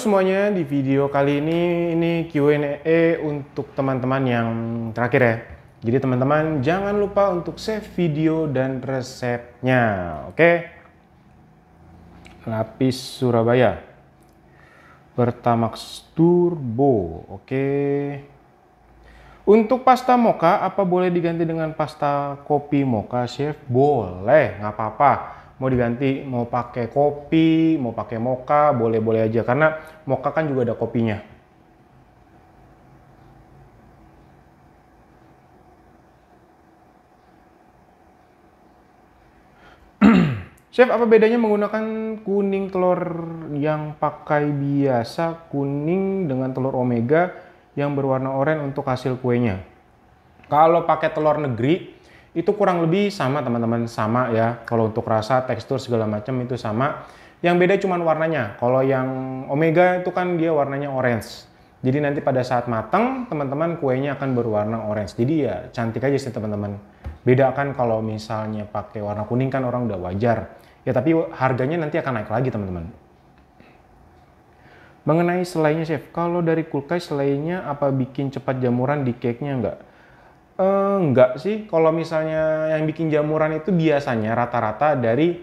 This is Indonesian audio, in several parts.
semuanya di video kali ini ini Q&A untuk teman-teman yang terakhir ya. Jadi teman-teman jangan lupa untuk save video dan resepnya, oke? Okay? Lapis Surabaya. Pertamax Turbo, oke. Okay. Untuk pasta moka apa boleh diganti dengan pasta kopi moka chef? Boleh, nggak apa-apa mau diganti mau pakai kopi, mau pakai moka, boleh-boleh aja karena moka kan juga ada kopinya. Chef, apa bedanya menggunakan kuning telur yang pakai biasa kuning dengan telur omega yang berwarna oranye untuk hasil kuenya? Kalau pakai telur negeri, itu kurang lebih sama teman-teman sama ya kalau untuk rasa tekstur segala macam itu sama yang beda cuma warnanya kalau yang omega itu kan dia warnanya orange jadi nanti pada saat matang teman-teman kuenya akan berwarna orange jadi ya cantik aja sih teman-teman beda kan kalau misalnya pakai warna kuning kan orang udah wajar ya tapi harganya nanti akan naik lagi teman-teman Mengenai selainya chef, kalau dari kulkas selainya apa bikin cepat jamuran di cake-nya enggak Uh, enggak sih, kalau misalnya yang bikin jamuran itu biasanya rata-rata dari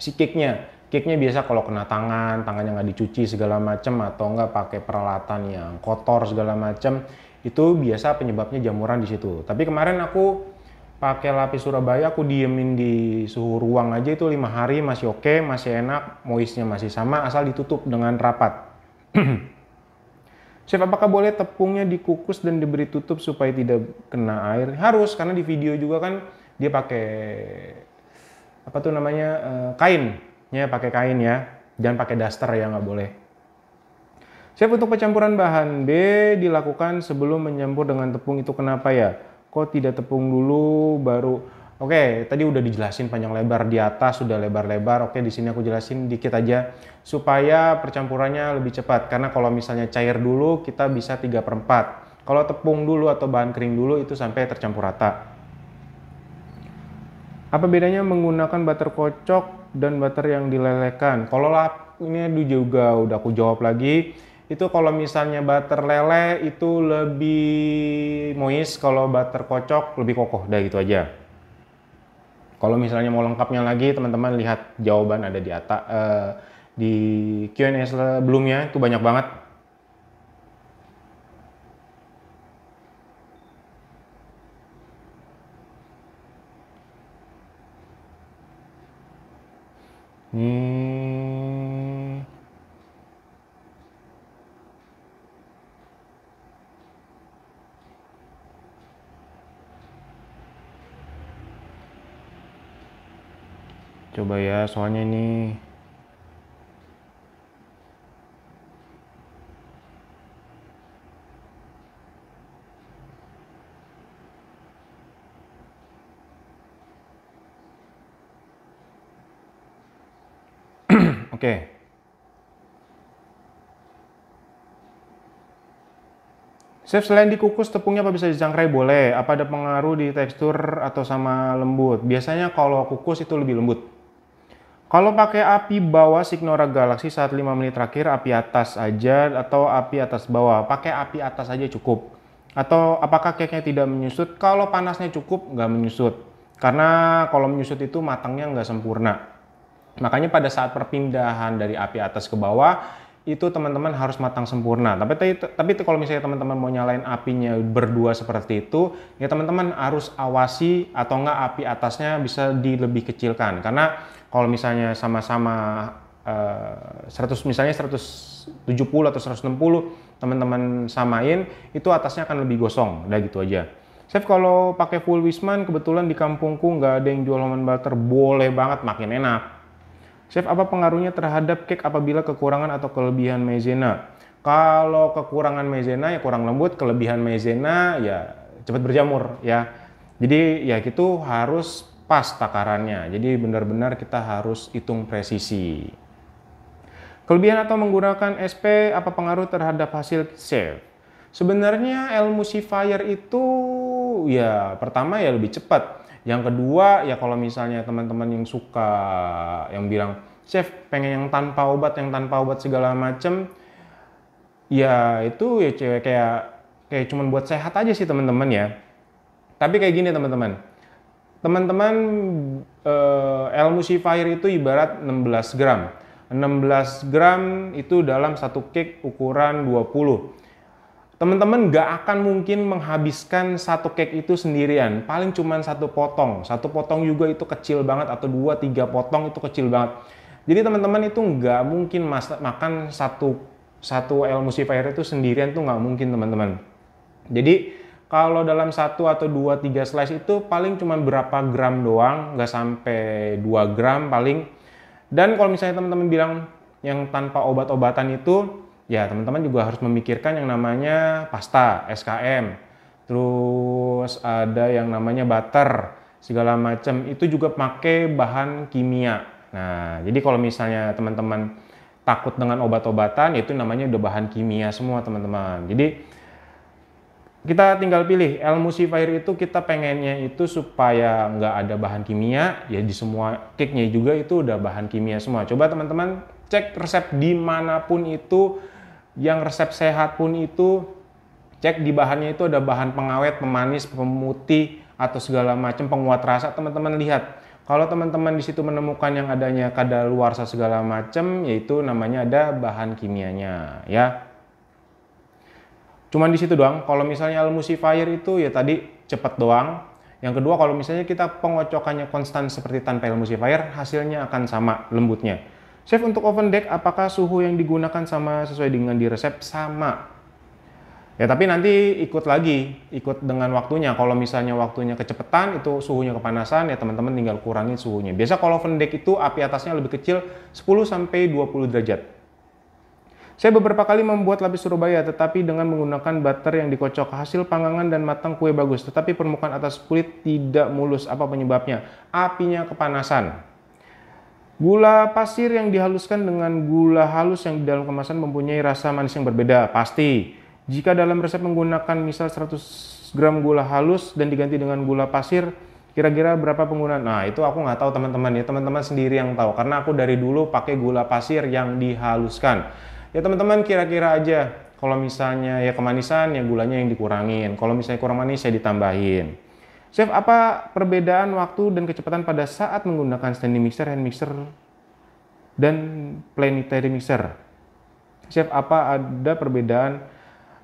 si cake-nya. Cake-nya biasa kalau kena tangan, tangannya nggak dicuci segala macem atau nggak pakai peralatan yang kotor segala macem itu biasa penyebabnya jamuran di situ. Tapi kemarin aku pakai lapis Surabaya aku diemin di suhu ruang aja itu lima hari masih oke, okay, masih enak, moistnya masih sama asal ditutup dengan rapat. Chef, apakah boleh tepungnya dikukus dan diberi tutup supaya tidak kena air? Harus, karena di video juga kan dia pakai apa tuh namanya eh, kain, ya pakai kain ya, jangan pakai daster ya nggak boleh. Chef, untuk pencampuran bahan B dilakukan sebelum mencampur dengan tepung itu kenapa ya? Kok tidak tepung dulu baru? Oke, tadi udah dijelasin panjang lebar di atas, sudah lebar-lebar. Oke, di sini aku jelasin dikit aja supaya percampurannya lebih cepat. Karena kalau misalnya cair dulu, kita bisa 3 per 4. Kalau tepung dulu atau bahan kering dulu, itu sampai tercampur rata. Apa bedanya menggunakan butter kocok dan butter yang dilelehkan? Kalau lap, ini juga udah aku jawab lagi. Itu kalau misalnya butter leleh itu lebih moist, kalau butter kocok lebih kokoh. Udah gitu aja. Kalau misalnya mau lengkapnya lagi, teman-teman lihat jawaban ada di atas uh, eh, di Q&A sebelumnya itu banyak banget. Hmm. coba ya soalnya ini oke okay. Chef, selain dikukus tepungnya apa bisa dicangkrai? Boleh. Apa ada pengaruh di tekstur atau sama lembut? Biasanya kalau kukus itu lebih lembut. Kalau pakai api bawah Signora Galaxy saat 5 menit terakhir, api atas aja atau api atas bawah. Pakai api atas aja cukup. Atau apakah cake tidak menyusut? Kalau panasnya cukup, nggak menyusut. Karena kalau menyusut itu matangnya nggak sempurna. Makanya pada saat perpindahan dari api atas ke bawah, itu teman-teman harus matang sempurna. Tapi tapi, kalau misalnya teman-teman mau nyalain apinya berdua seperti itu, ya teman-teman harus awasi atau enggak api atasnya bisa dilebih kecilkan. Karena kalau misalnya sama-sama eh, 100 misalnya 170 atau 160 teman-teman samain, itu atasnya akan lebih gosong. Udah gitu aja. Chef kalau pakai full wisman kebetulan di kampungku nggak ada yang jual almond butter, boleh banget makin enak Chef, apa pengaruhnya terhadap cake apabila kekurangan atau kelebihan maizena? Kalau kekurangan maizena ya kurang lembut, kelebihan maizena ya cepat berjamur ya. Jadi ya itu harus pas takarannya. Jadi benar-benar kita harus hitung presisi. Kelebihan atau menggunakan SP apa pengaruh terhadap hasil chef? Sebenarnya ilmu sifier itu ya pertama ya lebih cepat yang kedua ya kalau misalnya teman-teman yang suka yang bilang chef pengen yang tanpa obat yang tanpa obat segala macem ya itu ya cewek kayak kayak cuman buat sehat aja sih teman-teman ya. Tapi kayak gini teman-teman. Teman-teman eh, ilmu Fire itu ibarat 16 gram. 16 gram itu dalam satu cake ukuran 20 teman-teman nggak akan mungkin menghabiskan satu cake itu sendirian. Paling cuma satu potong. Satu potong juga itu kecil banget atau dua, tiga potong itu kecil banget. Jadi teman-teman itu nggak mungkin makan satu satu El itu sendirian tuh nggak mungkin teman-teman. Jadi kalau dalam satu atau dua tiga slice itu paling cuma berapa gram doang, nggak sampai dua gram paling. Dan kalau misalnya teman-teman bilang yang tanpa obat-obatan itu ya teman-teman juga harus memikirkan yang namanya pasta, SKM, terus ada yang namanya butter, segala macam itu juga pakai bahan kimia. Nah, jadi kalau misalnya teman-teman takut dengan obat-obatan, itu namanya udah bahan kimia semua teman-teman. Jadi kita tinggal pilih ilmu itu kita pengennya itu supaya nggak ada bahan kimia ya di semua cake-nya juga itu udah bahan kimia semua coba teman-teman cek resep dimanapun itu yang resep sehat pun itu cek di bahannya itu ada bahan pengawet, pemanis, pemutih atau segala macam penguat rasa. Teman-teman lihat. Kalau teman-teman di situ menemukan yang adanya kadar luar segala macam yaitu namanya ada bahan kimianya ya. Cuman di situ doang. Kalau misalnya almusifier itu ya tadi cepat doang. Yang kedua kalau misalnya kita pengocokannya konstan seperti tanpa almusifier hasilnya akan sama lembutnya. Chef untuk oven deck apakah suhu yang digunakan sama sesuai dengan di resep sama? Ya tapi nanti ikut lagi, ikut dengan waktunya. Kalau misalnya waktunya kecepatan itu suhunya kepanasan ya teman-teman tinggal kurangin suhunya. Biasa kalau oven deck itu api atasnya lebih kecil 10 sampai 20 derajat. Saya beberapa kali membuat lapis Surabaya tetapi dengan menggunakan butter yang dikocok. Hasil panggangan dan matang kue bagus tetapi permukaan atas kulit tidak mulus. Apa penyebabnya? Apinya kepanasan. Gula pasir yang dihaluskan dengan gula halus yang di dalam kemasan mempunyai rasa manis yang berbeda, pasti. Jika dalam resep menggunakan misal 100 gram gula halus dan diganti dengan gula pasir, kira-kira berapa penggunaan? Nah, itu aku nggak tahu teman-teman ya, teman-teman sendiri yang tahu. Karena aku dari dulu pakai gula pasir yang dihaluskan. Ya teman-teman kira-kira aja, kalau misalnya ya kemanisan, ya gulanya yang dikurangin. Kalau misalnya kurang manis, ya ditambahin. Chef, apa perbedaan waktu dan kecepatan pada saat menggunakan standing mixer, hand mixer, dan planetary mixer? Chef, apa ada perbedaan?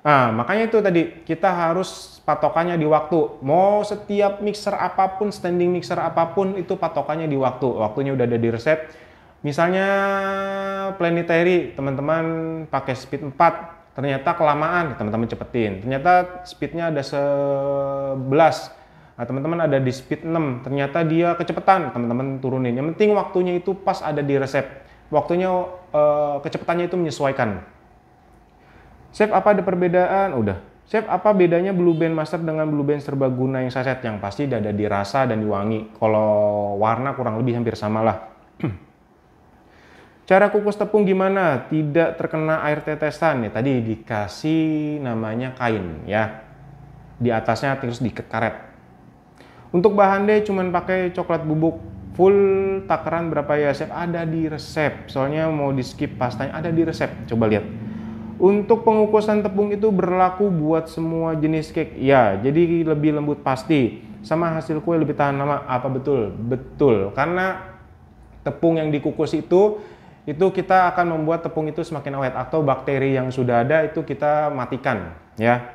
Nah, makanya itu tadi, kita harus patokannya di waktu. Mau setiap mixer apapun, standing mixer apapun, itu patokannya di waktu. Waktunya udah ada di resep. Misalnya planetary, teman-teman pakai speed 4, ternyata kelamaan, teman-teman cepetin. Ternyata speednya ada 11, Nah, teman-teman ada di speed 6, ternyata dia kecepatan, teman-teman turunin. Yang penting waktunya itu pas ada di resep. Waktunya uh, kecepatannya itu menyesuaikan. Save apa ada perbedaan? Udah. Save apa bedanya Blue Band Master dengan Blue Band serbaguna yang saset? Yang pasti ada di rasa dan di wangi. Kalau warna kurang lebih hampir sama lah Cara kukus tepung gimana? Tidak terkena air tetesan ya. Tadi dikasih namanya kain ya. Di atasnya terus dikekaret untuk bahan deh cuman pakai coklat bubuk full takaran berapa ya Chef ada di resep. Soalnya mau di skip pastanya ada di resep. Coba lihat. Untuk pengukusan tepung itu berlaku buat semua jenis cake. Ya, jadi lebih lembut pasti. Sama hasil kue lebih tahan lama. Apa betul? Betul. Karena tepung yang dikukus itu itu kita akan membuat tepung itu semakin awet atau bakteri yang sudah ada itu kita matikan ya.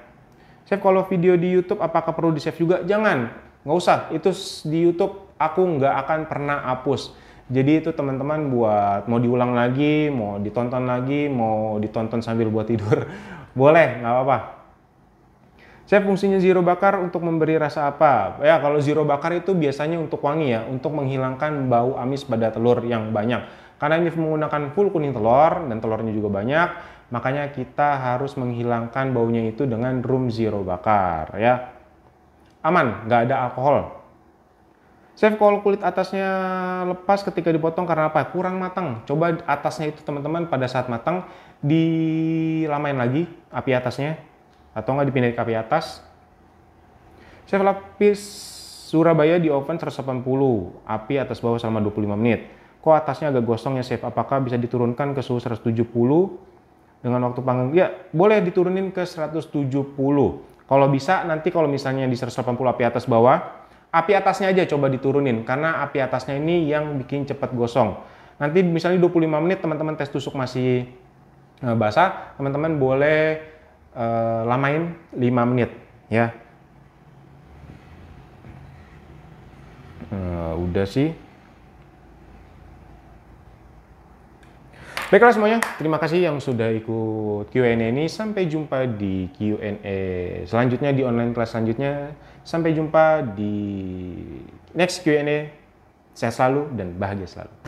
Chef kalau video di YouTube apakah perlu di save juga? Jangan nggak usah itu di YouTube aku nggak akan pernah hapus jadi itu teman-teman buat mau diulang lagi mau ditonton lagi mau ditonton sambil buat tidur boleh nggak apa-apa saya fungsinya zero bakar untuk memberi rasa apa? Ya kalau zero bakar itu biasanya untuk wangi ya, untuk menghilangkan bau amis pada telur yang banyak. Karena ini menggunakan full kuning telur dan telurnya juga banyak, makanya kita harus menghilangkan baunya itu dengan room zero bakar ya aman, nggak ada alkohol. Chef kalau kulit atasnya lepas ketika dipotong karena apa? Kurang matang. Coba atasnya itu teman-teman pada saat matang dilamain lagi api atasnya atau nggak dipindahin ke api atas. Chef lapis Surabaya di oven 180, api atas bawah selama 25 menit. Kok atasnya agak gosong ya chef? Apakah bisa diturunkan ke suhu 170 dengan waktu panggang? Ya, boleh diturunin ke 170 kalau bisa nanti kalau misalnya di 180 api atas bawah, api atasnya aja coba diturunin karena api atasnya ini yang bikin cepat gosong. Nanti misalnya 25 menit teman-teman tes tusuk masih eh, basah, teman-teman boleh eh, lamain 5 menit ya. Uh, udah sih. Baiklah semuanya, terima kasih yang sudah ikut Q&A ini. Sampai jumpa di Q&A selanjutnya, di online kelas selanjutnya. Sampai jumpa di next Q&A. Sehat selalu dan bahagia selalu.